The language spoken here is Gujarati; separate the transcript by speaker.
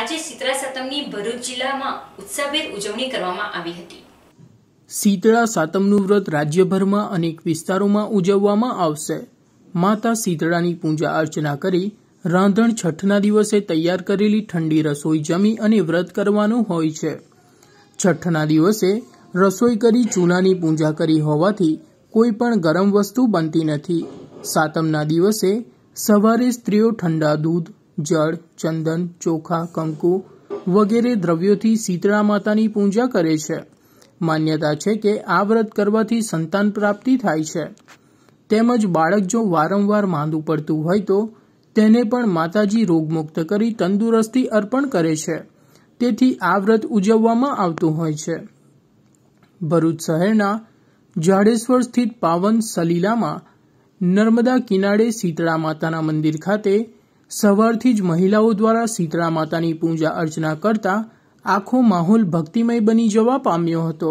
Speaker 1: આજે શીતળા સાતમની ભરૂચ જિલ્લામાં ઉત્સાહભેર ઉજવણી કરવામાં આવી હતી
Speaker 2: શીતળા સાતમનું વ્રત રાજ્યભરમાં અનેક વિસ્તારોમાં ઉજવવામાં આવશે માતા શીતળાની પૂજા અર્ચના કરી રાંધણ છઠ્ઠના દિવસે તૈયાર કરેલી ઠંડી રસોઈ જમી અને વ્રત કરવાનું હોય છે છઠ્ઠના દિવસે રસોઈ કરી ચૂલાની પૂજા કરી હોવાથી કોઈ પણ ગરમ વસ્તુ બનતી નથી સાતમના દિવસે સવારે સ્ત્રીઓ ઠંડા દૂધ જળ ચંદન ચોખા કંકુ વગેરે દ્રવ્યોથી શીતળા માતાની પૂજા કરે છે માન્યતા છે કે આ વ્રત કરવાથી સંતાન પ્રાપ્તિ થાય છે તેમજ બાળક જો વારંવાર માંદું પડતું હોય તો તેને પણ માતાજી રોગમુક્ત કરી તંદુરસ્તી અર્પણ કરે છે તેથી આ વ્રત ઉજવવામાં આવતું હોય છે ભરૂચ શહેરના જાડેશ્વર સ્થિત પાવન સલીલામાં નર્મદા કિનારે શીતળા માતાના મંદિર ખાતે સવારથી જ મહિલાઓ દ્વારા શીતળા માતાની પૂજા અર્ચના કરતા આખો માહોલ ભક્તિમય બની જવા પામ્યો હતો